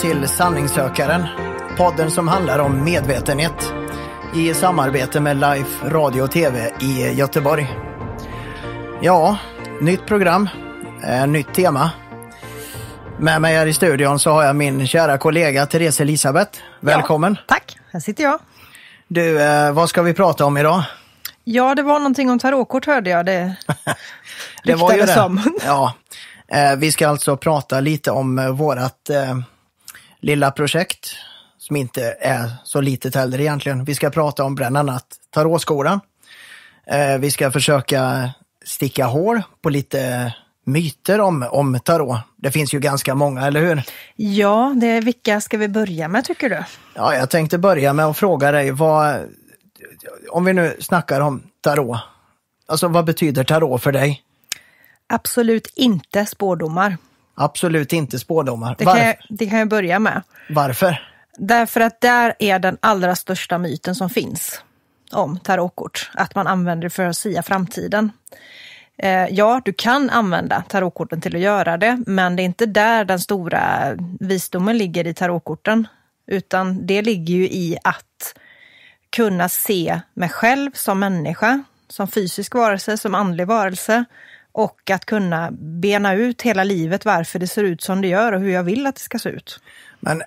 till Sanningssökaren. Podden som handlar om medvetenhet i samarbete med Life Radio och TV i Göteborg. Ja, nytt program, eh, nytt tema. Med mig här i studion så har jag min kära kollega Therese Elisabeth. Välkommen! Ja, tack, här sitter jag. Du, eh, vad ska vi prata om idag? Ja, det var någonting om tarotkort hörde jag. Det, det var ju det. Som. ja. Eh, vi ska alltså prata lite om vårat lilla projekt som inte är så litet heller egentligen. Vi ska prata om bland annat tarotskolan. Eh, vi ska försöka sticka hår på lite myter om, om tarot. Det finns ju ganska många, eller hur? Ja, det, är, vilka ska vi börja med tycker du? Ja, jag tänkte börja med att fråga dig, vad, om vi nu snackar om tarot, alltså vad betyder tarot för dig? Absolut inte spårdomar. Absolut inte spådomar. Det kan, jag, det kan jag börja med. Varför? Därför att där är den allra största myten som finns om tarotkort, att man använder det för att sia framtiden. Eh, ja, du kan använda tarotkorten till att göra det, men det är inte där den stora visdomen ligger i tarotkorten, utan det ligger ju i att kunna se mig själv som människa, som fysisk varelse, som andlig varelse och att kunna bena ut hela livet, varför det ser ut som det gör och hur jag vill att det ska se ut. Men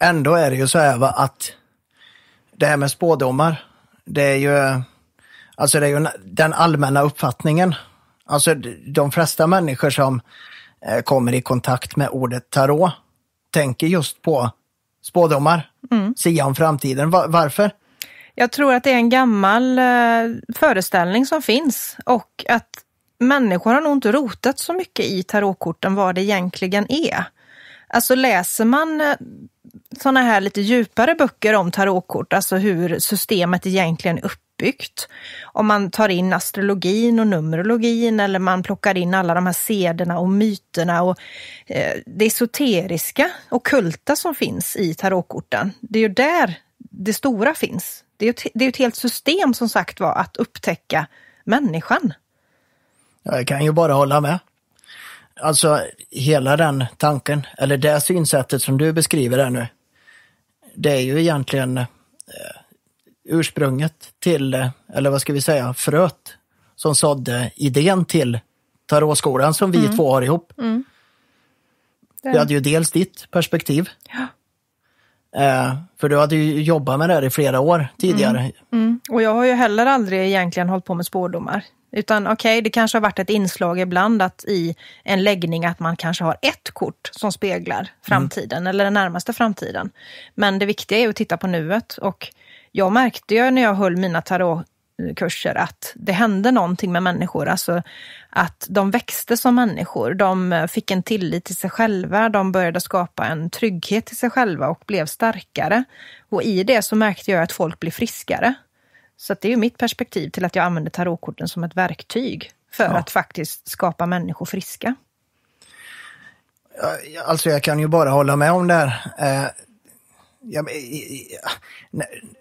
ändå är det ju så här va, att det här med spådomar, det är ju, alltså det är ju den allmänna uppfattningen. Alltså de flesta människor som eh, kommer i kontakt med ordet tarot tänker just på spådomar, mm. sia om framtiden. Varför? Jag tror att det är en gammal eh, föreställning som finns och att människor har nog inte rotat så mycket i tarotkorten vad det egentligen är. Alltså läser man eh, sådana här lite djupare böcker om tarotkort, alltså hur systemet egentligen är uppbyggt. Om man tar in astrologin och numerologin eller man plockar in alla de här sederna och myterna och eh, det esoteriska och kulta som finns i tarotkorten. Det är ju där det stora finns. Det är ju ett, ett helt system som sagt var att upptäcka människan. Jag kan ju bara hålla med. Alltså hela den tanken, eller det synsättet som du beskriver där nu, det är ju egentligen eh, ursprunget till, eh, eller vad ska vi säga, fröet som sådde idén till tarotskolan som vi mm. två har ihop. Mm. Du hade ju dels ditt perspektiv. Ja. Eh, för du hade ju jobbat med det här i flera år tidigare. Mm. Mm. Och jag har ju heller aldrig egentligen hållit på med spårdomar. Utan okej, okay, det kanske har varit ett inslag ibland att i en läggning att man kanske har ett kort som speglar mm. framtiden mm. eller den närmaste framtiden. Men det viktiga är att titta på nuet och jag märkte ju när jag höll mina tarotkurser att det hände någonting med människor, alltså att de växte som människor. De fick en tillit till sig själva, de började skapa en trygghet till sig själva och blev starkare. Och i det så märkte jag att folk blev friskare. Så det är ju mitt perspektiv till att jag använder tarotkorten som ett verktyg för ja. att faktiskt skapa människor friska. Alltså jag kan ju bara hålla med om det här. Eh,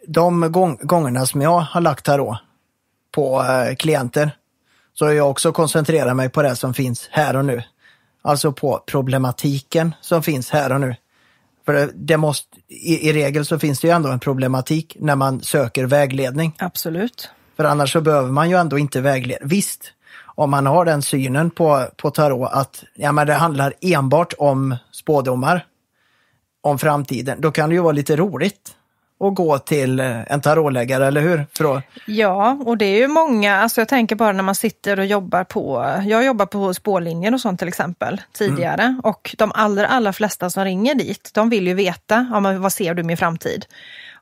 de gångerna som jag har lagt tarot på eh, klienter så har jag också koncentrerat mig på det som finns här och nu. Alltså på problematiken som finns här och nu. För det måste, i, i, regel så finns det ju ändå en problematik när man söker vägledning. Absolut. För annars så behöver man ju ändå inte vägledning. Visst, om man har den synen på, på tarot att ja, men det handlar enbart om spådomar om framtiden, då kan det ju vara lite roligt att gå till eh, en tarotläggare, eller hur? För att... Ja, och det är ju många, alltså jag tänker bara när man sitter och jobbar på, jag jobbar på spårlinjen och sånt till exempel tidigare mm. och de allra, allra flesta som ringer dit, de vill ju veta, ja, men vad ser du i min framtid?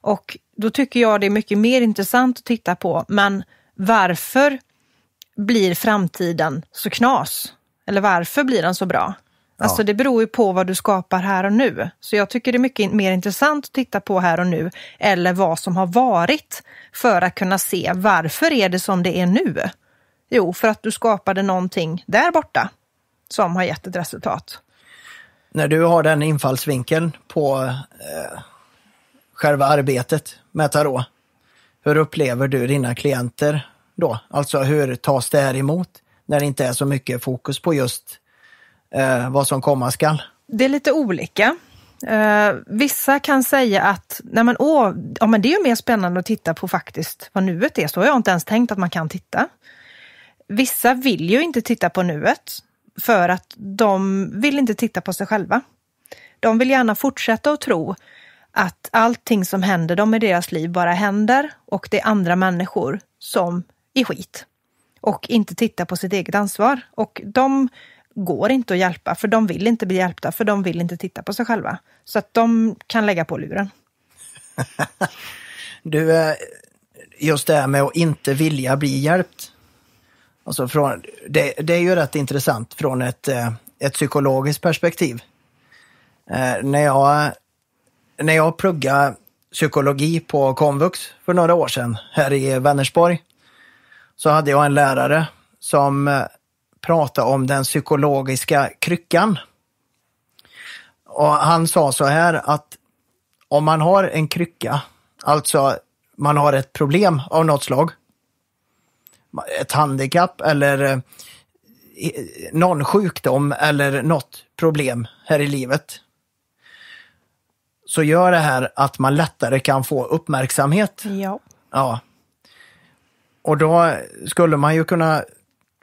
Och då tycker jag det är mycket mer intressant att titta på, men varför blir framtiden så knas? Eller varför blir den så bra? Alltså det beror ju på vad du skapar här och nu. Så jag tycker det är mycket mer intressant att titta på här och nu eller vad som har varit för att kunna se varför är det som det är nu? Jo, för att du skapade någonting där borta som har gett ett resultat. När du har den infallsvinkeln på eh, själva arbetet med tarot, hur upplever du dina klienter då? Alltså hur tas det här emot när det inte är så mycket fokus på just eh, vad som komma skall? Det är lite olika. Eh, vissa kan säga att nej men, åh, ja, men det är ju mer spännande att titta på faktiskt vad nuet är, så har jag inte ens tänkt att man kan titta. Vissa vill ju inte titta på nuet för att de vill inte titta på sig själva. De vill gärna fortsätta att tro att allting som händer dem i deras liv bara händer och det är andra människor som är skit och inte tittar på sitt eget ansvar. Och de går inte att hjälpa, för de vill inte bli hjälpta, för de vill inte titta på sig själva. Så att de kan lägga på luren. du, eh, just det här med att inte vilja bli hjälpt. Alltså från, det, det är ju rätt intressant från ett, eh, ett psykologiskt perspektiv. Eh, när, jag, när jag pluggade psykologi på komvux för några år sedan här i Vänersborg så hade jag en lärare som prata om den psykologiska kryckan. Och han sa så här att om man har en krycka, alltså man har ett problem av något slag, ett handikapp eller eh, någon sjukdom eller något problem här i livet, så gör det här att man lättare kan få uppmärksamhet. Ja. ja. Och då skulle man ju kunna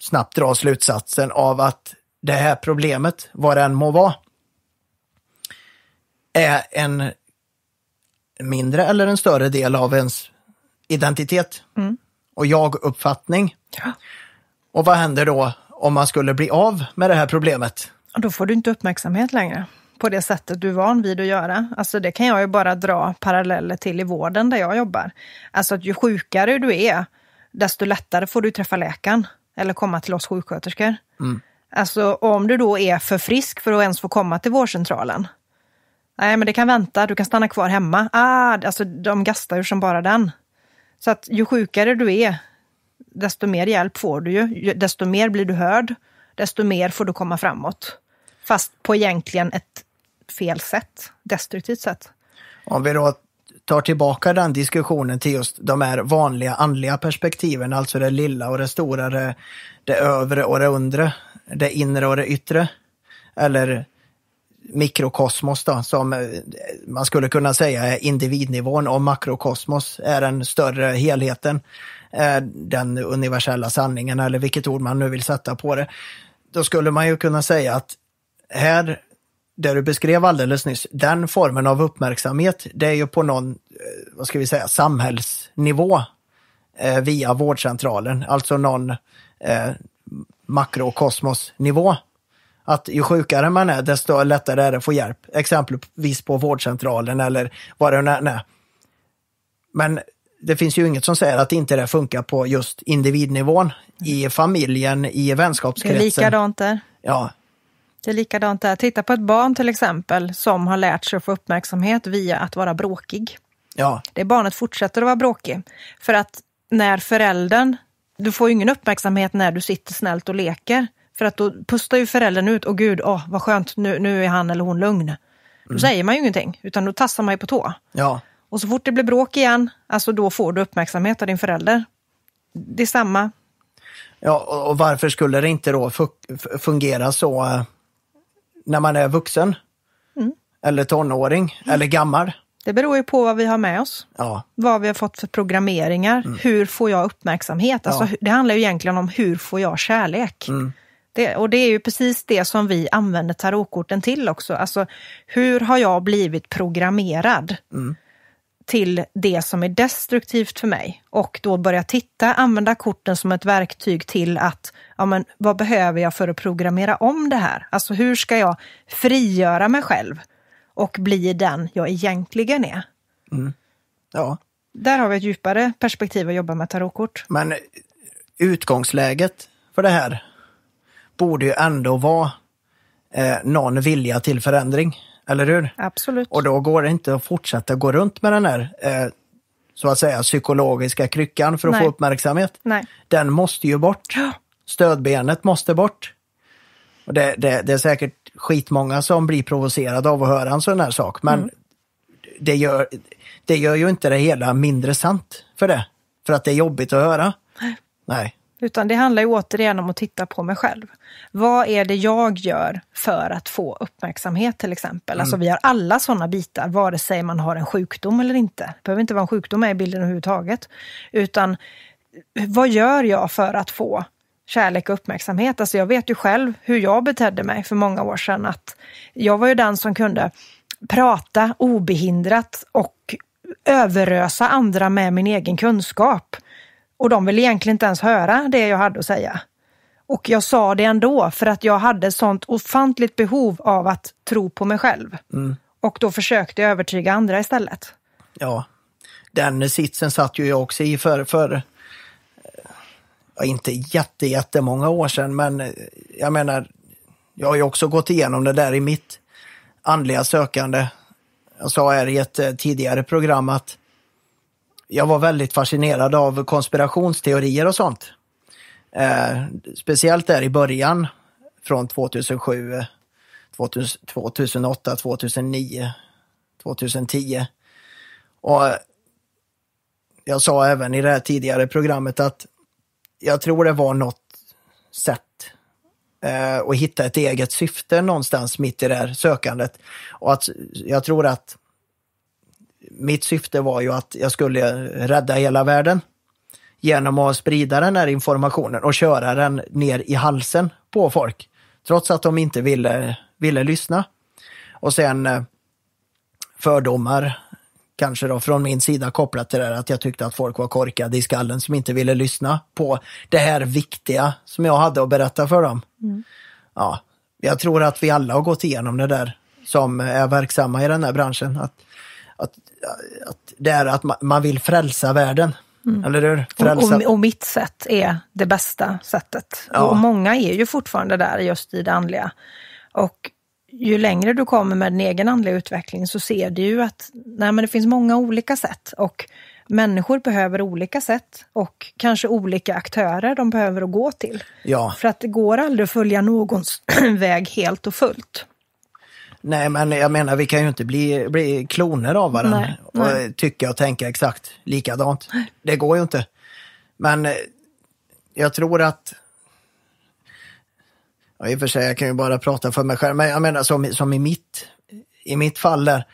snabbt dra slutsatsen av att det här problemet, vad det än må vara, är en mindre eller en större del av ens identitet mm. och jag-uppfattning. Ja. Och vad händer då om man skulle bli av med det här problemet? då får du inte uppmärksamhet längre på det sättet du är van vid att göra. Alltså det kan jag ju bara dra paralleller till i vården där jag jobbar. Alltså att ju sjukare du är, desto lättare får du träffa läkaren eller komma till oss sjuksköterskor. Mm. Alltså om du då är för frisk för att ens få komma till vårdcentralen. Nej, men det kan vänta, du kan stanna kvar hemma. Ah, alltså de gastar ju som bara den. Så att ju sjukare du är, desto mer hjälp får du ju. Desto mer blir du hörd, desto mer får du komma framåt. Fast på egentligen ett fel sätt, destruktivt sätt. Om vi då tar tillbaka den diskussionen till just de här vanliga andliga perspektiven, alltså det lilla och det stora, det, det övre och det undre, det inre och det yttre. Eller mikrokosmos då, som eh, man skulle kunna säga är individnivån och makrokosmos är den större helheten, eh, den universella sanningen eller vilket ord man nu vill sätta på det. Då skulle man ju kunna säga att här det du beskrev alldeles nyss, den formen av uppmärksamhet, det är ju på någon, eh, vad ska vi säga, samhällsnivå eh, via vårdcentralen, alltså någon eh, makrokosmosnivå. Att ju sjukare man är, desto lättare är det att få hjälp, exempelvis på vårdcentralen eller vad det nu är. Men det finns ju inget som säger att inte det funkar på just individnivån, i familjen, i vänskapskretsen. Det är likadant där. Ja, det är likadant där. Titta på ett barn till exempel som har lärt sig att få uppmärksamhet via att vara bråkig. Ja. Det barnet fortsätter att vara bråkig. För att när föräldern, du får ju ingen uppmärksamhet när du sitter snällt och leker. För att då pustar ju föräldern ut, och gud, åh, vad skönt, nu, nu är han eller hon lugn. Mm. Då säger man ju ingenting, utan då tassar man ju på tå. Ja. Och så fort det blir bråk igen, alltså då får du uppmärksamhet av din förälder. Det är samma. Ja, och varför skulle det inte då fungera så eh, när man är vuxen. Mm. Eller tonåring, mm. eller gammal. Det beror ju på vad vi har med oss. Ja. Vad vi har fått för programmeringar. Mm. Hur får jag uppmärksamhet? Alltså, ja. Det handlar ju egentligen om hur får jag kärlek? Mm. Det, och det är ju precis det som vi använder tarotkorten till också. Alltså, hur har jag blivit programmerad? Mm till det som är destruktivt för mig och då börja titta, använda korten som ett verktyg till att, ja men vad behöver jag för att programmera om det här? Alltså hur ska jag frigöra mig själv och bli den jag egentligen är? Mm. Ja. Där har vi ett djupare perspektiv att jobba med tarotkort. Men utgångsläget för det här borde ju ändå vara eh, någon vilja till förändring. Eller hur? Absolut. Och då går det inte att fortsätta gå runt med den här eh, så att säga psykologiska kryckan för att Nej. få uppmärksamhet. Nej. Den måste ju bort. Stödbenet måste bort. Och det, det, det är säkert skitmånga som blir provocerade av att höra en sån här sak, men mm. det, gör, det gör ju inte det hela mindre sant för det. För att det är jobbigt att höra. Nej. Nej. Utan det handlar ju återigen om att titta på mig själv. Vad är det jag gör för att få uppmärksamhet till exempel? Alltså, mm. vi har alla sådana bitar, vare sig man har en sjukdom eller inte. Det behöver inte vara en sjukdom med i bilden överhuvudtaget. Utan vad gör jag för att få kärlek och uppmärksamhet? Alltså jag vet ju själv hur jag betedde mig för många år sedan. Att jag var ju den som kunde prata obehindrat och överösa andra med min egen kunskap. Och de ville egentligen inte ens höra det jag hade att säga. Och jag sa det ändå för att jag hade sånt ofantligt behov av att tro på mig själv. Mm. Och då försökte jag övertyga andra istället. Ja, den sitsen satt ju jag också i för, för eh, ja, inte jätte, jättemånga år sedan, men eh, jag menar, jag har ju också gått igenom det där i mitt andliga sökande. Jag sa här i ett eh, tidigare program att jag var väldigt fascinerad av konspirationsteorier och sånt. Eh, speciellt där i början från 2007, 2008, 2009, 2010. Och jag sa även i det här tidigare programmet att jag tror det var något sätt eh, att hitta ett eget syfte någonstans mitt i det här sökandet. Och att jag tror att mitt syfte var ju att jag skulle rädda hela världen genom att sprida den här informationen och köra den ner i halsen på folk. Trots att de inte ville, ville lyssna. Och sen eh, fördomar kanske då från min sida kopplat till det här att jag tyckte att folk var korkade i skallen som inte ville lyssna på det här viktiga som jag hade att berätta för dem. Mm. Ja, jag tror att vi alla har gått igenom det där som är verksamma i den här branschen. Att att, att det är att man, vill frälsa världen. Mm. Eller hur? Frälsa... Och, och, och, mitt sätt är det bästa sättet. Ja. Och många är ju fortfarande där just i det andliga. Och ju längre du kommer med din egen andliga utveckling så ser du ju att nej, men det finns många olika sätt. Och människor behöver olika sätt och kanske olika aktörer de behöver att gå till. Ja. För att det går aldrig att följa någons väg helt och fullt. Nej, men jag menar vi kan ju inte bli, bli kloner av varandra nej, och tycka och tänka exakt likadant. Det går ju inte. Men eh, jag tror att Ja, I och för sig, jag kan ju bara prata för mig själv, men jag menar som, som i, mitt, i mitt fall där,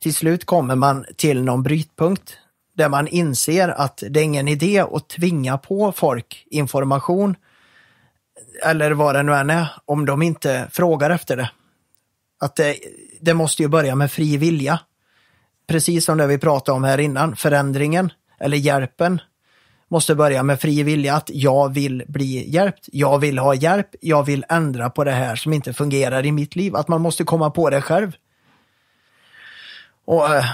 till slut kommer man till någon brytpunkt där man inser att det är ingen idé att tvinga på folk information eller vad det nu än är, om de inte frågar efter det. Att det, det måste ju börja med fri vilja. Precis som det vi pratade om här innan, förändringen eller hjälpen måste börja med fri vilja att jag vill bli hjälpt. Jag vill ha hjälp. Jag vill ändra på det här som inte fungerar i mitt liv. Att man måste komma på det själv. Och, eh,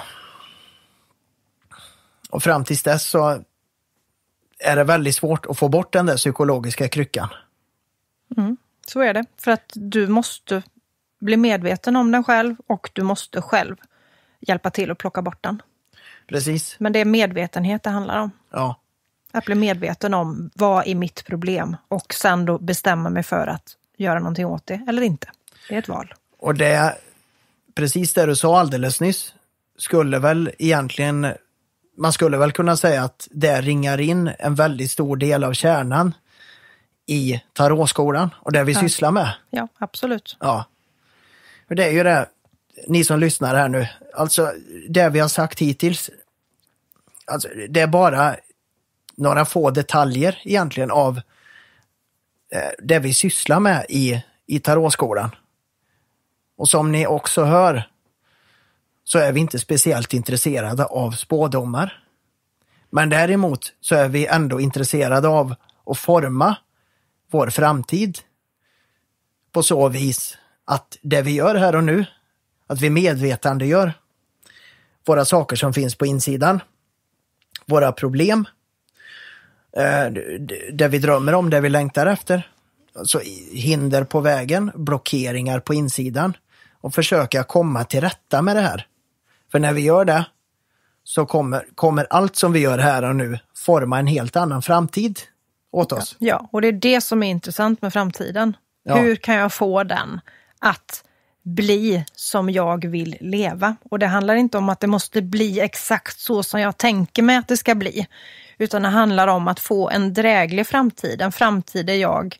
och fram tills dess så är det väldigt svårt att få bort den där psykologiska kryckan. Mm, så är det, för att du måste bli medveten om den själv och du måste själv hjälpa till att plocka bort den. Precis. Men det är medvetenhet det handlar om. Ja. Att bli medveten om vad är mitt problem och sen då bestämma mig för att göra någonting åt det eller inte. Det är ett val. Och det, precis det du sa alldeles nyss, skulle väl egentligen, man skulle väl kunna säga att det ringar in en väldigt stor del av kärnan i tarotskolan och det vi ja. sysslar med. Ja, absolut. Ja. För det är ju det, ni som lyssnar här nu, alltså det vi har sagt hittills, alltså, det är bara några få detaljer egentligen av eh, det vi sysslar med i, i tarotskolan. Och som ni också hör så är vi inte speciellt intresserade av spådomar. Men däremot så är vi ändå intresserade av att forma vår framtid på så vis att det vi gör här och nu, att vi medvetandegör våra saker som finns på insidan, våra problem, eh, det vi drömmer om, det vi längtar efter. Alltså hinder på vägen, blockeringar på insidan och försöka komma till rätta med det här. För när vi gör det så kommer, kommer allt som vi gör här och nu forma en helt annan framtid åt oss. Ja, och det är det som är intressant med framtiden. Ja. Hur kan jag få den att bli som jag vill leva. Och det handlar inte om att det måste bli exakt så som jag tänker mig att det ska bli. Utan det handlar om att få en dräglig framtid, en framtid där jag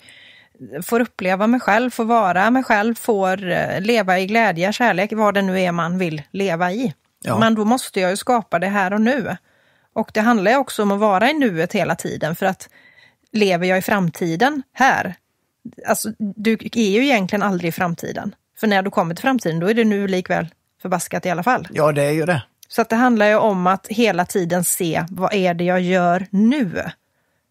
får uppleva mig själv, får vara mig själv, får eh, leva i glädje, kärlek, vad det nu är man vill leva i. Ja. Men då måste jag ju skapa det här och nu. Och det handlar ju också om att vara i nuet hela tiden för att lever jag i framtiden här, alltså, du är ju egentligen aldrig i framtiden. För när du kommer till framtiden, då är det nu likväl förbaskat i alla fall. Ja, det är ju det. Så att det handlar ju om att hela tiden se, vad är det jag gör nu?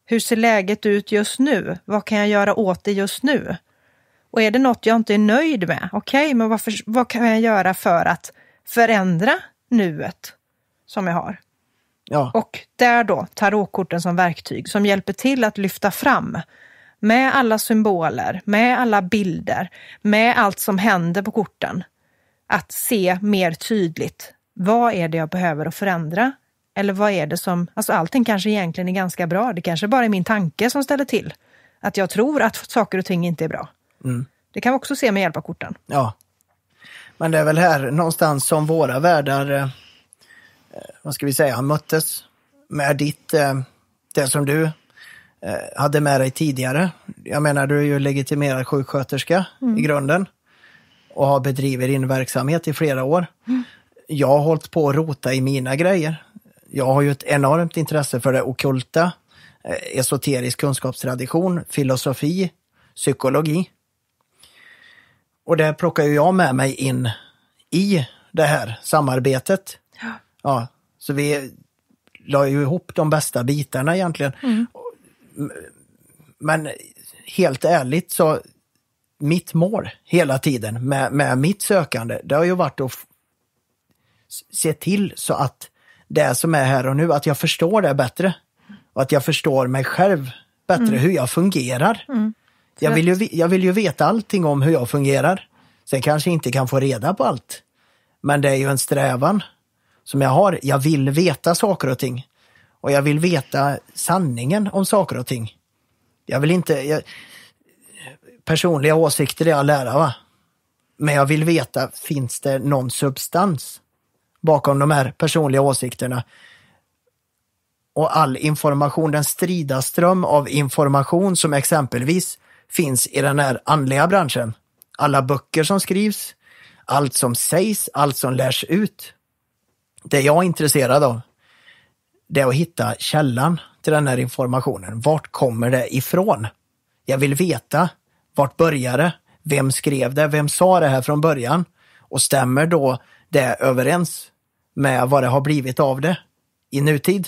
Hur ser läget ut just nu? Vad kan jag göra åt det just nu? Och är det något jag inte är nöjd med, okej, okay, men varför, vad kan jag göra för att förändra nuet som jag har? Ja. Och där då, tarotkorten som verktyg som hjälper till att lyfta fram med alla symboler, med alla bilder, med allt som händer på korten. Att se mer tydligt. Vad är det jag behöver att förändra? Eller vad är det som... Alltså allting kanske egentligen är ganska bra. Det kanske bara är min tanke som ställer till. Att jag tror att saker och ting inte är bra. Mm. Det kan vi också se med hjälp av korten. Ja. Men det är väl här någonstans som våra världar, eh, eh, vad ska vi säga, möttes med ditt, eh, det som du Eh, hade med dig tidigare. Jag menar, du är ju legitimerad sjuksköterska mm. i grunden och har bedrivit din verksamhet i flera år. Mm. Jag har hållit på att rota i mina grejer. Jag har ju ett enormt intresse för det okulta, eh, esoterisk kunskapstradition, filosofi, psykologi. Och det plockar ju jag med mig in i det här samarbetet. Ja. ja så vi la ju ihop de bästa bitarna egentligen. Mm men helt ärligt så mitt mål hela tiden med, med mitt sökande, det har ju varit att se till så att det som är här och nu, att jag förstår det bättre. Och att jag förstår mig själv bättre, mm. hur jag fungerar. Mm. Jag, vill ju, jag vill ju veta allting om hur jag fungerar. Sen kanske jag inte kan få reda på allt. Men det är ju en strävan som jag har. Jag vill veta saker och ting. Och jag vill veta sanningen om saker och ting. Jag vill inte... Jag, personliga åsikter är all ära, va? Men jag vill veta, finns det någon substans bakom de här personliga åsikterna? Och all information, den strida ström av information som exempelvis finns i den här andliga branschen. Alla böcker som skrivs, allt som sägs, allt som lärs ut. Det jag är intresserad av det är att hitta källan till den här informationen. Vart kommer det ifrån? Jag vill veta. Vart började det? Vem skrev det? Vem sa det här från början? Och stämmer då det överens med vad det har blivit av det i nutid?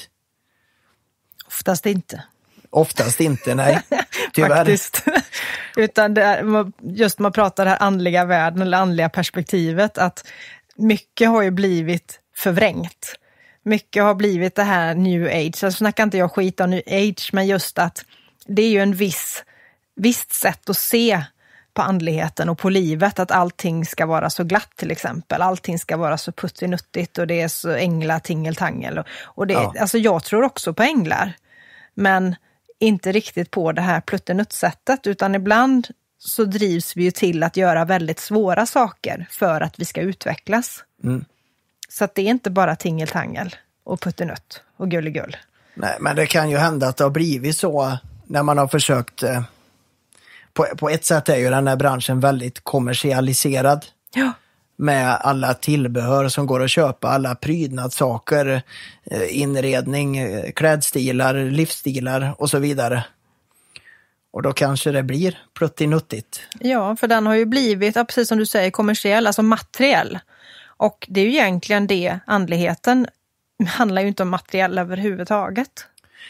Oftast inte. Oftast inte, nej. Tyvärr. Faktiskt. Utan det är, just man pratar det här andliga världen eller andliga perspektivet, att mycket har ju blivit förvrängt mycket har blivit det här new age. Sen snackar inte jag skit om new age, men just att det är ju en viss, visst sätt att se på andligheten och på livet, att allting ska vara så glatt till exempel. Allting ska vara så puttinuttigt och det är så ängla tingeltangel. Och, och det, ja. Alltså jag tror också på änglar, men inte riktigt på det här pluttenutt-sättet, utan ibland så drivs vi ju till att göra väldigt svåra saker för att vi ska utvecklas. Mm. Så att det är inte bara tingeltangel och puttenutt och gulligull. Nej, men det kan ju hända att det har blivit så när man har försökt. Eh, på, på ett sätt är ju den här branschen väldigt kommersialiserad. Ja. Med alla tillbehör som går att köpa, alla prydnadssaker, eh, inredning, eh, klädstilar, livsstilar och så vidare. Och då kanske det blir pluttinuttigt. Ja, för den har ju blivit, precis som du säger, kommersiell, alltså materiell. Och det är ju egentligen det andligheten handlar ju inte om materiell överhuvudtaget.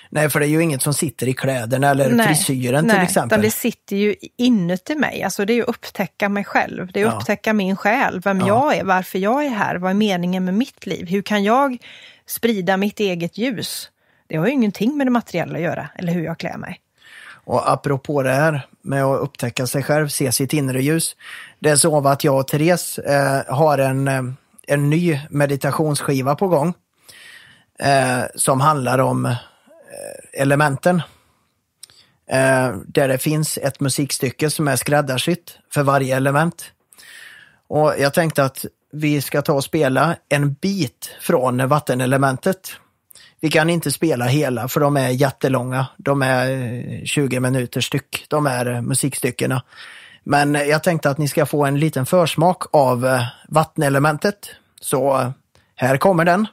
Nej, för det är ju inget som sitter i kläderna eller nej, frisyren nej, till exempel. Nej, det sitter ju inuti mig. Alltså det är att upptäcka mig själv. Det är att ja. upptäcka min själ, vem ja. jag är, varför jag är här, vad är meningen med mitt liv? Hur kan jag sprida mitt eget ljus? Det har ju ingenting med det materiella att göra, eller hur jag klär mig. Och apropå det här med att upptäcka sig själv, se sitt inre ljus. Det är så att jag och Therese eh, har en, eh, en ny meditationsskiva på gång eh, som handlar om eh, elementen. Eh, där det finns ett musikstycke som är skräddarsytt för varje element. Och jag tänkte att vi ska ta och spela en bit från vattenelementet. Vi kan inte spela hela för de är jättelånga. De är 20 minuter styck, de här musikstyckena. Men jag tänkte att ni ska få en liten försmak av eh, vattenelementet. Så eh, här kommer den.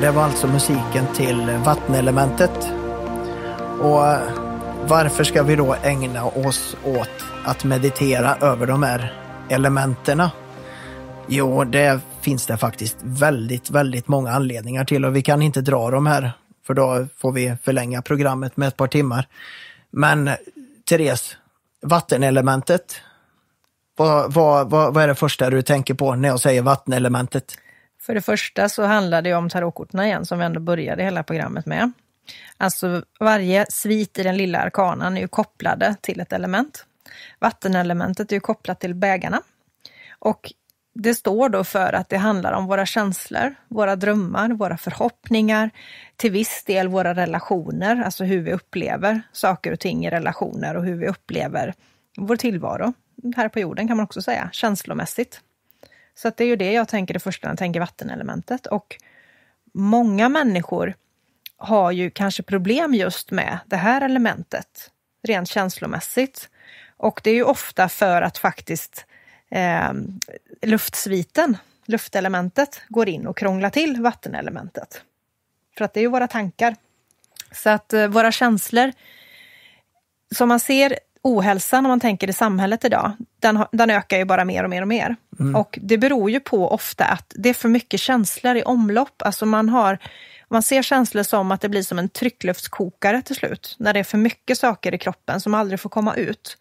det var alltså musiken till Vattenelementet. Och eh, varför ska vi då ägna oss åt att meditera över de här elementerna? Jo, det finns det faktiskt väldigt, väldigt många anledningar till och vi kan inte dra dem här för då får vi förlänga programmet med ett par timmar. Men Therese, vattenelementet, vad, vad, vad, vad är det första du tänker på när jag säger vattenelementet? För det första så handlar det om tarotkorten igen, som vi ändå började hela programmet med. Alltså varje svit i den lilla arkanan är ju kopplade till ett element. Vattenelementet är ju kopplat till bägarna. Och det står då för att det handlar om våra känslor, våra drömmar, våra förhoppningar, till viss del våra relationer, alltså hur vi upplever saker och ting i relationer och hur vi upplever vår tillvaro här på jorden kan man också säga, känslomässigt. Så att det är ju det jag tänker det första när jag tänker vattenelementet. Och många människor har ju kanske problem just med det här elementet, rent känslomässigt. Och det är ju ofta för att faktiskt eh, luftsviten, luftelementet, går in och krånglar till vattenelementet. För att det är ju våra tankar. Så att eh, våra känslor, som man ser ohälsan, om man tänker i samhället idag, den, den ökar ju bara mer och mer och mer. Mm. Och det beror ju på ofta att det är för mycket känslor i omlopp. Alltså man har man ser känslor som att det blir som en tryckluftskokare till slut, när det är för mycket saker i kroppen som aldrig får komma ut.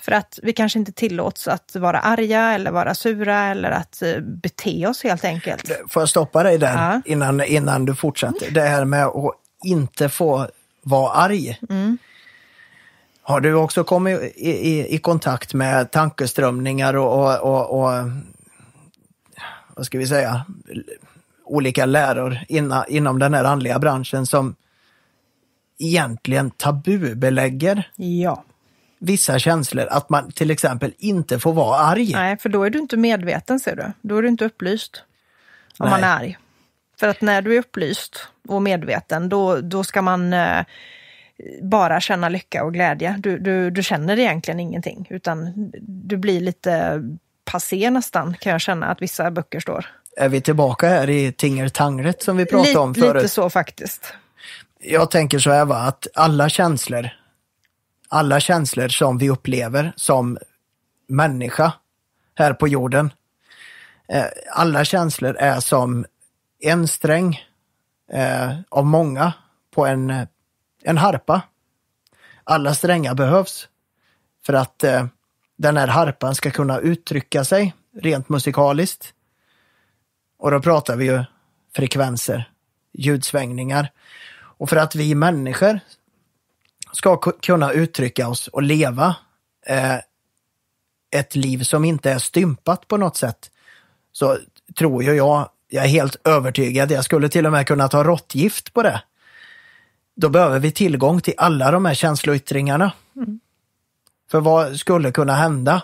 För att vi kanske inte tillåts att vara arga eller vara sura eller att eh, bete oss helt enkelt. Eh, får jag stoppa dig där ja. innan, innan du fortsätter? Mm. Det här med att inte få vara arg. Mm. Har du också kommit i, i, i kontakt med tankeströmningar och, och, och, och, vad ska vi säga, olika läror inna, inom den här andliga branschen som egentligen tabubelägger ja. vissa känslor. Att man till exempel inte får vara arg. Nej, för då är du inte medveten ser du. Då är du inte upplyst om Nej. man är arg. För att när du är upplyst och medveten, då, då ska man eh, bara känna lycka och glädje. Du, du, du känner egentligen ingenting, utan du blir lite passé nästan, kan jag känna att vissa böcker står. Är vi tillbaka här i tingertanglet som vi pratade lite, om förut? Lite så faktiskt. Jag tänker så här att alla känslor, alla känslor som vi upplever som människa här på jorden, eh, alla känslor är som en sträng eh, av många på en en harpa. Alla strängar behövs för att eh, den här harpan ska kunna uttrycka sig rent musikaliskt. Och då pratar vi ju frekvenser, ljudsvängningar. Och för att vi människor ska kunna uttrycka oss och leva eh, ett liv som inte är stympat på något sätt, så tror ju jag, jag är helt övertygad, jag skulle till och med kunna ta råttgift på det då behöver vi tillgång till alla de här känsloyttringarna. Mm. För vad skulle kunna hända,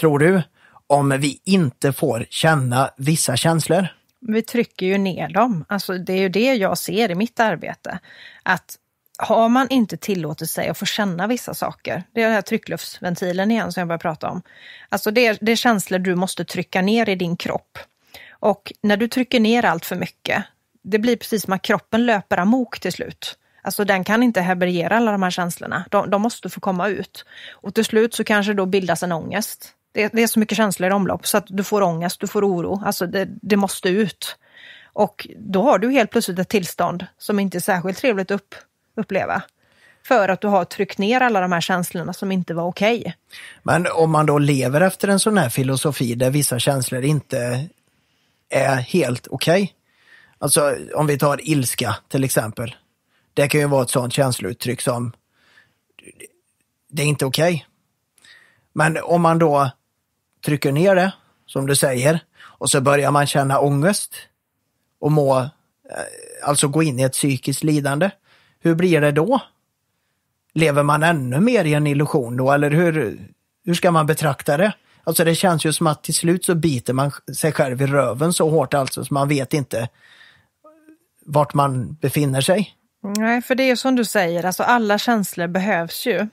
tror du, om vi inte får känna vissa känslor? Vi trycker ju ner dem. Alltså, det är ju det jag ser i mitt arbete. Att har man inte tillåtit sig att få känna vissa saker, det är den här tryckluftsventilen igen som jag började prata om. Alltså det är, det är känslor du måste trycka ner i din kropp. Och när du trycker ner allt för mycket det blir precis som att kroppen löper amok till slut. Alltså den kan inte häbergera alla de här känslorna. De, de, måste få komma ut. Och till slut så kanske då bildas en ångest. Det, det är så mycket känslor i omlopp så att du får ångest, du får oro. Alltså det, det måste ut. Och då har du helt plötsligt ett tillstånd som inte är särskilt trevligt att upp, uppleva. För att du har tryckt ner alla de här känslorna som inte var okej. Okay. Men om man då lever efter en sån här filosofi där vissa känslor inte är helt okej, okay, Alltså om vi tar ilska till exempel. Det kan ju vara ett sånt känslouttryck som det är inte okej. Okay. Men om man då trycker ner det, som du säger, och så börjar man känna ångest och må, eh, alltså gå in i ett psykiskt lidande. Hur blir det då? Lever man ännu mer i en illusion då, eller hur, hur ska man betrakta det? Alltså det känns ju som att till slut så biter man sig själv i röven så hårt alltså, så man vet inte vart man befinner sig. Nej, för det är som du säger, alltså alla känslor behövs ju.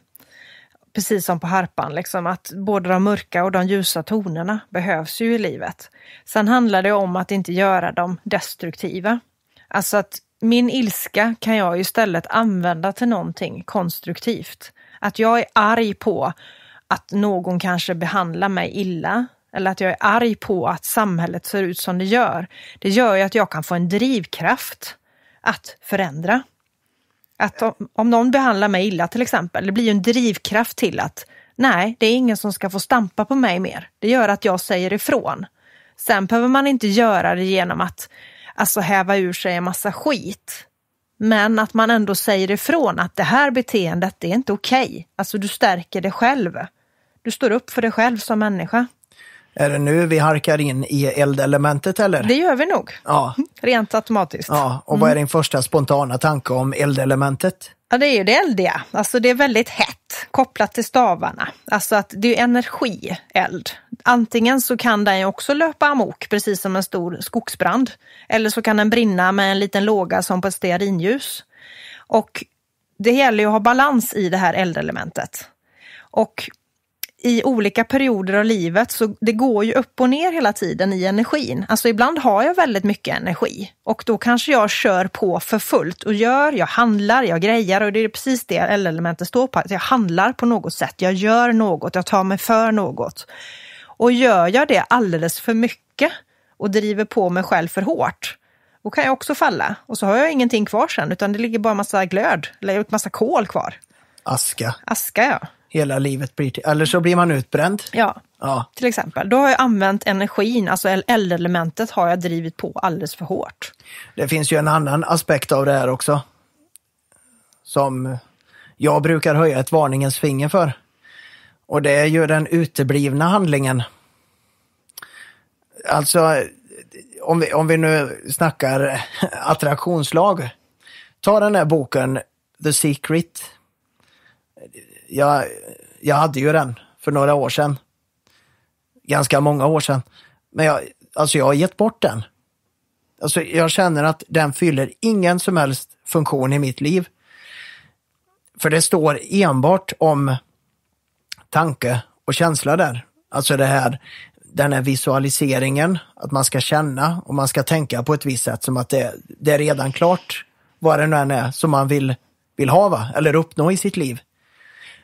Precis som på harpan, liksom, att både de mörka och de ljusa tonerna behövs ju i livet. Sen handlar det om att inte göra dem destruktiva. Alltså att min ilska kan jag istället använda till någonting konstruktivt. Att jag är arg på att någon kanske behandlar mig illa eller att jag är arg på att samhället ser ut som det gör, det gör ju att jag kan få en drivkraft att förändra. Att om, om någon behandlar mig illa till exempel, det blir ju en drivkraft till att nej, det är ingen som ska få stampa på mig mer. Det gör att jag säger ifrån. Sen behöver man inte göra det genom att alltså, häva ur sig en massa skit. Men att man ändå säger ifrån att det här beteendet, det är inte okej. Okay. Alltså du stärker dig själv. Du står upp för dig själv som människa. Är det nu vi harkar in i eldelementet eller? Det gör vi nog, ja. rent automatiskt. Ja, och vad är mm. din första spontana tanke om eldelementet? Ja, det är ju det eldiga. Alltså det är väldigt hett kopplat till stavarna. Alltså att det är energi, eld. Antingen så kan den ju också löpa amok, precis som en stor skogsbrand. Eller så kan den brinna med en liten låga som på ett stearinljus. Och det gäller ju att ha balans i det här eldelementet. Och i olika perioder av livet så det går ju upp och ner hela tiden i energin. Alltså ibland har jag väldigt mycket energi och då kanske jag kör på för fullt och gör, jag handlar, jag grejar och det är precis det l elementet står på. att Jag handlar på något sätt, jag gör något, jag tar mig för något. Och gör jag det alldeles för mycket och driver på mig själv för hårt, då kan jag också falla. Och så har jag ingenting kvar sen, utan det ligger bara massa glöd, eller massa kol kvar. Aska. Aska, ja hela livet blir till, eller så blir man utbränd. Ja, ja. till exempel. Då har jag använt energin, alltså eldelementet har jag drivit på alldeles för hårt. Det finns ju en annan aspekt av det här också. Som jag brukar höja ett varningens finger för. Och det är ju den uteblivna handlingen. Alltså, om vi, om vi nu snackar attraktionslag. Ta den här boken The Secret jag, jag hade ju den för några år sedan. Ganska många år sedan. Men jag, alltså jag har gett bort den. Alltså jag känner att den fyller ingen som helst funktion i mitt liv. För det står enbart om tanke och känsla där. Alltså det här, den här visualiseringen, att man ska känna och man ska tänka på ett visst sätt som att det, det är redan klart vad det nu än är som man vill, vill ha va? eller uppnå i sitt liv.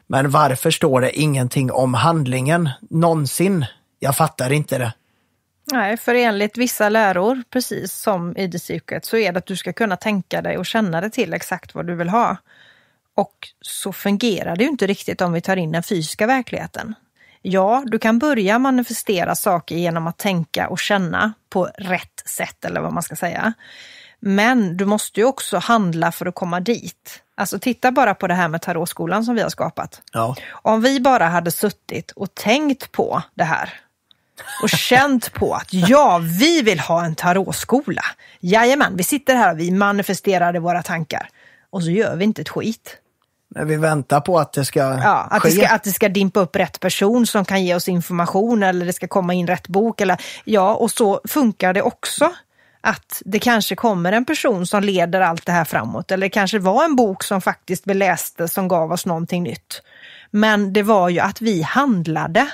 Men varför står det ingenting om handlingen någonsin? Jag fattar inte det. Nej, för enligt vissa läror, precis som i disciplet, så är det att du ska kunna tänka dig och känna dig till exakt vad du vill ha. Och så fungerar det ju inte riktigt om vi tar in den fysiska verkligheten. Ja, du kan börja manifestera saker genom att tänka och känna på rätt sätt, eller vad man ska säga. Men du måste ju också handla för att komma dit. Alltså titta bara på det här med tarotskolan som vi har skapat. Ja. Om vi bara hade suttit och tänkt på det här och känt på att ja, vi vill ha en tarotskola. Jajamän, vi sitter här och vi manifesterar i våra tankar. Och så gör vi inte ett skit. När vi väntar på att det ska ja, att ske. Det ska, att det ska dimpa upp rätt person som kan ge oss information eller det ska komma in rätt bok. Eller, ja, och så funkar det också att det kanske kommer en person som leder allt det här framåt. Eller det kanske var en bok som faktiskt vi läste som gav oss någonting nytt. Men det var ju att vi handlade.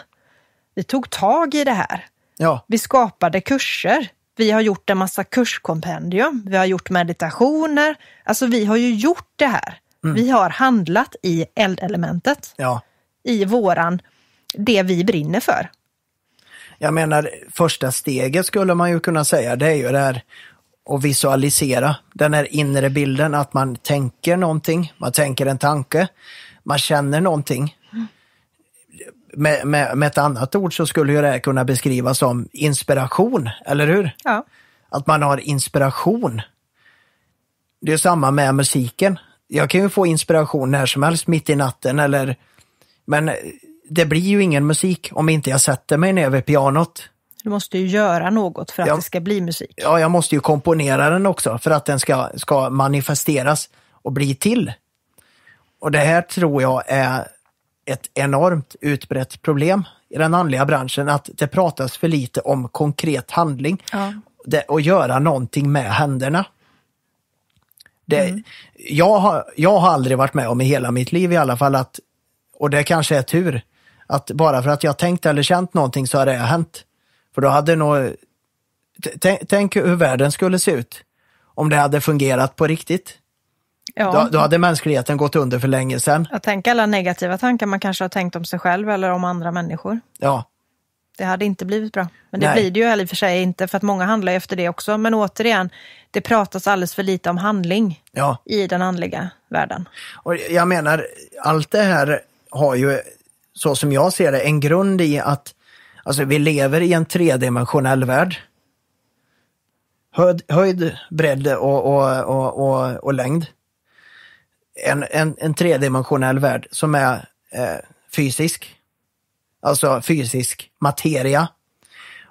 Vi tog tag i det här. Ja. Vi skapade kurser. Vi har gjort en massa kurskompendium. Vi har gjort meditationer. Alltså vi har ju gjort det här. Mm. Vi har handlat i eldelementet. Ja. I våran, det vi brinner för jag menar, första steget skulle man ju kunna säga, det är ju det här att visualisera den här inre bilden, att man tänker någonting, man tänker en tanke, man känner någonting. Med, med, med ett annat ord så skulle ju det här kunna beskrivas som inspiration, eller hur? Ja. Att man har inspiration. Det är samma med musiken. Jag kan ju få inspiration när som helst, mitt i natten eller... Men det blir ju ingen musik om inte jag sätter mig ner vid pianot. Du måste ju göra något för att ja, det ska bli musik. Ja, jag måste ju komponera den också för att den ska, ska manifesteras och bli till. Och det här tror jag är ett enormt utbrett problem i den andliga branschen, att det pratas för lite om konkret handling ja. det, och göra någonting med händerna. Det, mm. jag, har, jag har aldrig varit med om i hela mitt liv i alla fall att, och det kanske är tur, att bara för att jag tänkt eller känt någonting så har det hänt. För då hade nog... Tänk, hur världen skulle se ut om det hade fungerat på riktigt. Ja. Då, då, hade mänskligheten gått under för länge sedan. Jag tänker alla negativa tankar man kanske har tänkt om sig själv eller om andra människor. Ja. Det hade inte blivit bra. Men det Nej. blir det ju i och för sig inte, för att många handlar efter det också. Men återigen, det pratas alldeles för lite om handling ja. i den andliga världen. Och jag menar, allt det här har ju så som jag ser det, en grund i att alltså, vi lever i en tredimensionell värld. Höjd, höjd bredd och, och, och, och, och längd. En, en, en tredimensionell värld som är eh, fysisk. Alltså fysisk materia.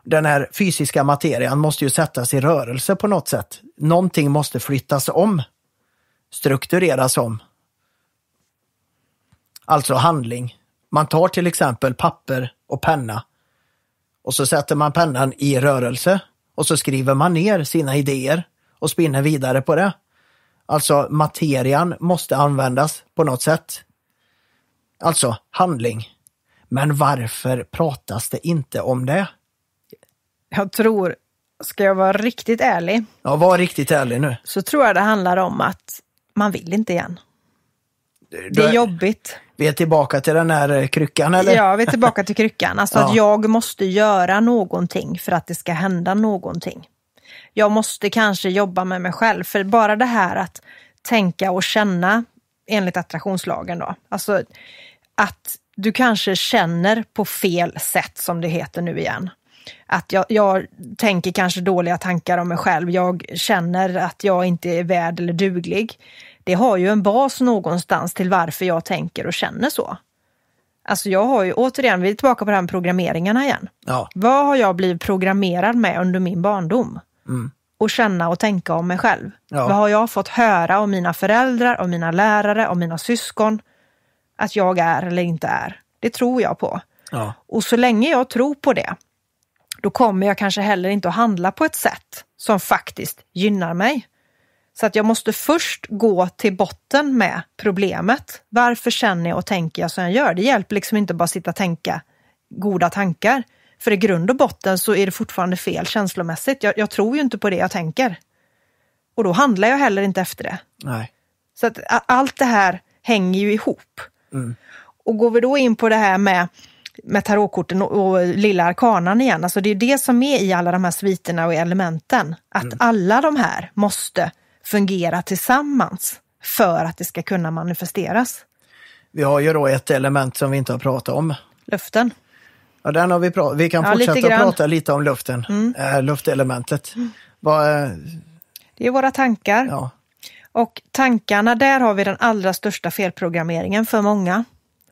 Den här fysiska materian måste ju sättas i rörelse på något sätt. Någonting måste flyttas om, struktureras om. Alltså handling. Man tar till exempel papper och penna och så sätter man pennan i rörelse och så skriver man ner sina idéer och spinner vidare på det. Alltså materian måste användas på något sätt. Alltså handling. Men varför pratas det inte om det? Jag tror, ska jag vara riktigt ärlig. Ja, var riktigt ärlig nu. Så tror jag det handlar om att man vill inte igen. Är... Det är jobbigt vi är tillbaka till den här eh, kryckan eller? Ja, vi är tillbaka till kryckan. Alltså ja. att jag måste göra någonting för att det ska hända någonting. Jag måste kanske jobba med mig själv, för bara det här att tänka och känna enligt attraktionslagen då. Alltså att du kanske känner på fel sätt som det heter nu igen. Att jag, jag tänker kanske dåliga tankar om mig själv. Jag känner att jag inte är värd eller duglig det har ju en bas någonstans till varför jag tänker och känner så. Alltså jag har ju, återigen, vi är tillbaka på det här med programmeringarna igen. Ja. Vad har jag blivit programmerad med under min barndom? Mm. Och känna och tänka om mig själv. Ja. Vad har jag fått höra av mina föräldrar, av mina lärare, av mina syskon? Att jag är eller inte är. Det tror jag på. Ja. Och så länge jag tror på det, då kommer jag kanske heller inte att handla på ett sätt som faktiskt gynnar mig. Så att jag måste först gå till botten med problemet. Varför känner jag och tänker jag som jag gör? Det hjälper liksom inte bara att sitta och tänka goda tankar. För i grund och botten så är det fortfarande fel känslomässigt. Jag, jag tror ju inte på det jag tänker. Och då handlar jag heller inte efter det. Nej. Så att allt det här hänger ju ihop. Mm. Och går vi då in på det här med, med tarotkorten och, och lilla arkanan igen, alltså det är det som är i alla de här sviterna och elementen. Att mm. alla de här måste fungera tillsammans för att det ska kunna manifesteras. Vi har ju då ett element som vi inte har pratat om. Luften. Ja, den har vi, pratat, vi kan ja, fortsätta prata lite om luften, mm. äh, luftelementet. Mm. Bara, eh, Det är våra tankar. Ja. Och tankarna, där har vi den allra största felprogrammeringen för många.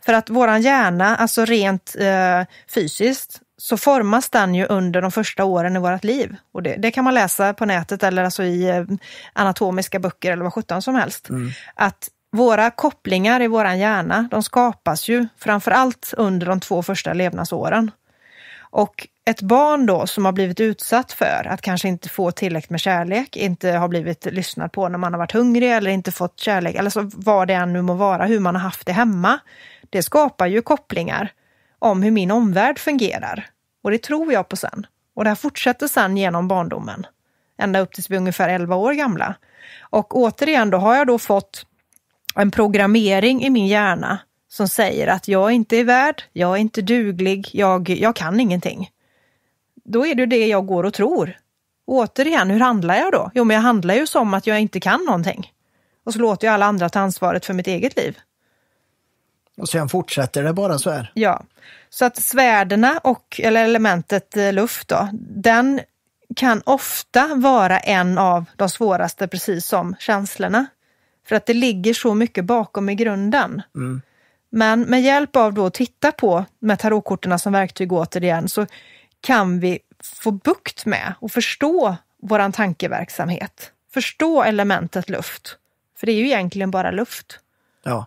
För att våran hjärna, alltså rent eh, fysiskt, så formas den ju under de första åren i vårt liv. Och det, det, kan man läsa på nätet eller alltså i eh, anatomiska böcker eller vad sjutton som helst. Mm. Att våra kopplingar i vår hjärna, de skapas ju framförallt under de två första levnadsåren. Och ett barn då som har blivit utsatt för att kanske inte få tillräckligt med kärlek, inte har blivit lyssnad på när man har varit hungrig eller inte fått kärlek, eller så vad det än nu må vara, hur man har haft det hemma. Det skapar ju kopplingar om hur min omvärld fungerar. Och det tror jag på sen. Och det här fortsätter sen genom barndomen, ända upp tills vi är ungefär 11 år gamla. Och återigen, då har jag då fått en programmering i min hjärna som säger att jag inte är värd, jag är inte duglig, jag, jag kan ingenting. Då är det det jag går och tror. Och återigen, hur handlar jag då? Jo, men jag handlar ju som att jag inte kan någonting. Och så låter jag alla andra ta ansvaret för mitt eget liv. Och sen fortsätter det bara så här? Ja. Så att svärdena och, eller elementet eh, luft då, den kan ofta vara en av de svåraste, precis som känslorna. För att det ligger så mycket bakom i grunden. Mm. Men med hjälp av då att titta på, med tarotkorten som verktyg återigen, så kan vi få bukt med och förstå vår tankeverksamhet. Förstå elementet luft. För det är ju egentligen bara luft. Ja.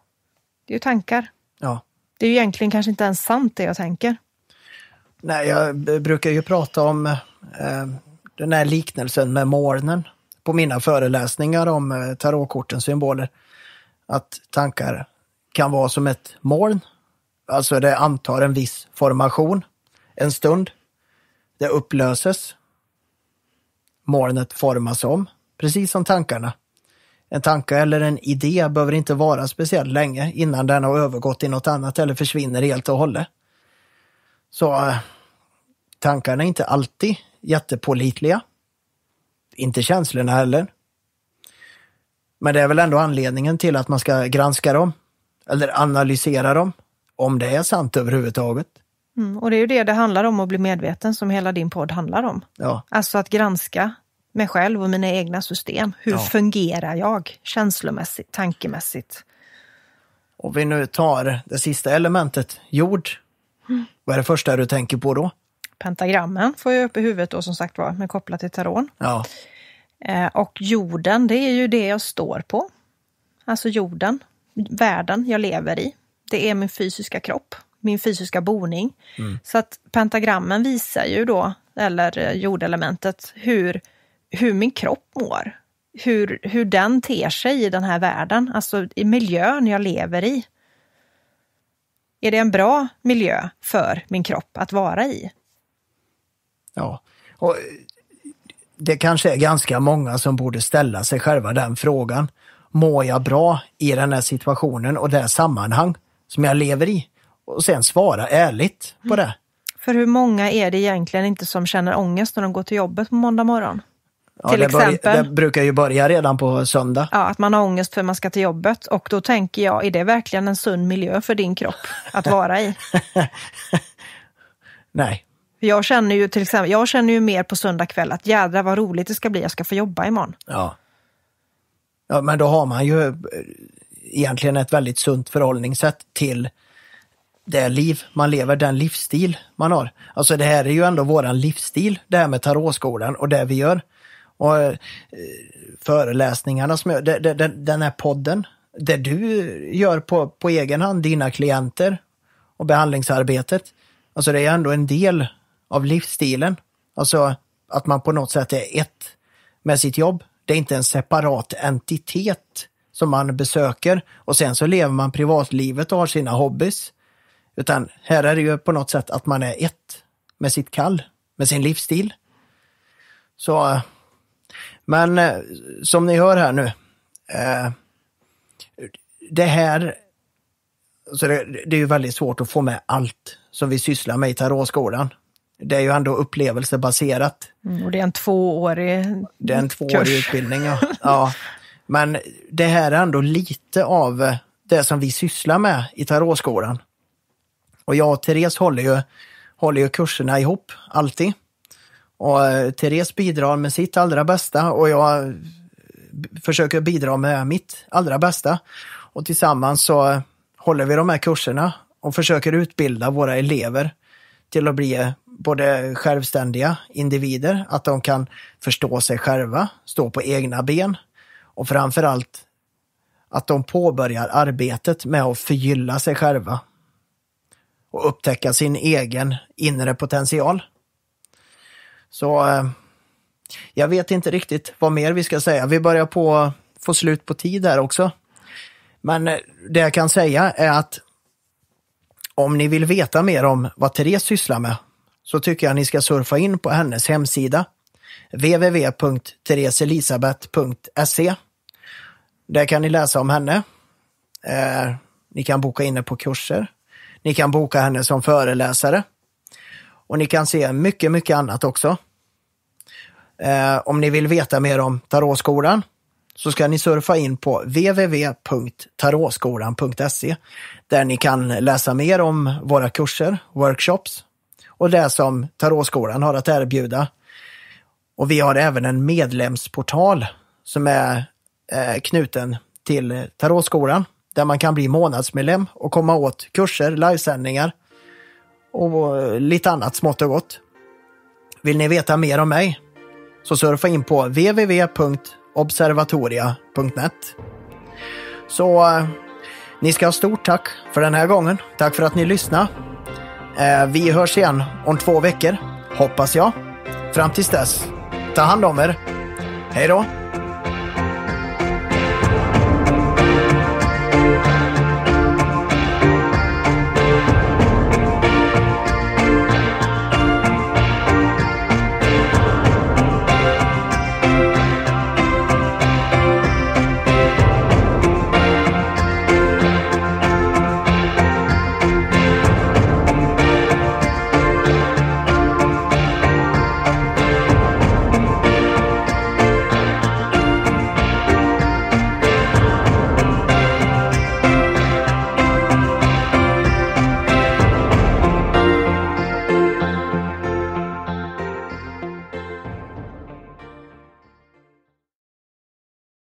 Det är ju tankar. Ja. Det är ju egentligen kanske inte ens sant det jag tänker. Nej, jag brukar ju prata om eh, den här liknelsen med molnen på mina föreläsningar om eh, tarotkortens symboler. Att tankar kan vara som ett moln, alltså det antar en viss formation en stund. Det upplöses. Molnet formas om, precis som tankarna. En tanke eller en idé behöver inte vara speciellt länge innan den har övergått i något annat eller försvinner helt och hållet. Så eh, tankarna är inte alltid jättepålitliga. Inte känslorna heller. Men det är väl ändå anledningen till att man ska granska dem eller analysera dem, om det är sant överhuvudtaget. Mm, och det är ju det det handlar om, att bli medveten, som hela din podd handlar om. Ja. Alltså att granska mig själv och mina egna system. Hur ja. fungerar jag känslomässigt, tankemässigt? Om vi nu tar det sista elementet, jord. Mm. Vad är det första du tänker på då? Pentagrammen får jag upp i huvudet då som sagt var, men kopplat till tarot. Ja. Eh, och jorden, det är ju det jag står på. Alltså jorden, världen jag lever i. Det är min fysiska kropp, min fysiska boning. Mm. Så att pentagrammen visar ju då, eller eh, jordelementet, hur hur min kropp mår. Hur, hur den ter sig i den här världen, alltså i miljön jag lever i. Är det en bra miljö för min kropp att vara i? Ja, och det kanske är ganska många som borde ställa sig själva den frågan. Mår jag bra i den här situationen och det sammanhang som jag lever i? Och sen svara ärligt på mm. det. Mm. För hur många är det egentligen inte som känner ångest när de går till jobbet på måndag morgon? Ja, det exempel. det brukar ju börja redan på söndag. Ja, att man har ångest för att man ska till jobbet. Och då tänker jag, är det verkligen en sund miljö för din kropp att vara i? Nej. Jag känner ju till exempel, jag känner ju mer på söndag kväll att jädra vad roligt det ska bli, jag ska få jobba imorgon. Ja. Ja, men då har man ju eh, egentligen ett väldigt sunt förhållningssätt till det liv man lever, den livsstil man har. Alltså det här är ju ändå våran livsstil, det här med tarotskolan och det vi gör. Och eh, föreläsningarna, som jag, de, de, den här podden, det du gör på, på egen hand, dina klienter och behandlingsarbetet. Alltså det är ändå en del av livsstilen. Alltså att man på något sätt är ett med sitt jobb. Det är inte en separat entitet som man besöker och sen så lever man privatlivet och har sina hobbys. Utan här är det ju på något sätt att man är ett med sitt kall, med sin livsstil. Så eh, men eh, som ni hör här nu, eh, det här, alltså det, det, är ju väldigt svårt att få med allt som vi sysslar med i tarotskolan. Det är ju ändå upplevelsebaserat. Mm, och det är en tvåårig kurs. Det är en tvåårig utbildning, ja. ja. Men det här är ändå lite av det som vi sysslar med i tarotskolan. Och jag och Therese håller ju, håller ju kurserna ihop, alltid. Och eh, Therese bidrar med sitt allra bästa och jag eh, försöker bidra med mitt allra bästa. Och tillsammans så eh, håller vi de här kurserna och försöker utbilda våra elever till att bli både självständiga individer, att de kan förstå sig själva, stå på egna ben och framförallt att de påbörjar arbetet med att förgylla sig själva och upptäcka sin egen inre potential. Så eh, jag vet inte riktigt vad mer vi ska säga. Vi börjar på få slut på tid här också. Men eh, det jag kan säga är att om ni vill veta mer om vad Therese sysslar med så tycker jag ni ska surfa in på hennes hemsida www.tereselisabeth.se. Där kan ni läsa om henne. Eh, ni kan boka in er på kurser. Ni kan boka henne som föreläsare. Och ni kan se mycket, mycket annat också. Eh, om ni vill veta mer om Tarotskolan så ska ni surfa in på www.tarotskolan.se där ni kan läsa mer om våra kurser, workshops och det som Tarotskolan har att erbjuda. Och vi har även en medlemsportal som är eh, knuten till Tarotskolan där man kan bli månadsmedlem och komma åt kurser, livesändningar och lite annat smått och gott. Vill ni veta mer om mig? Så surfa in på www.observatoria.net. Så eh, ni ska ha stort tack för den här gången. Tack för att ni lyssnade. Eh, vi hörs igen om två veckor, hoppas jag. Fram tills dess, ta hand om er. Hej då!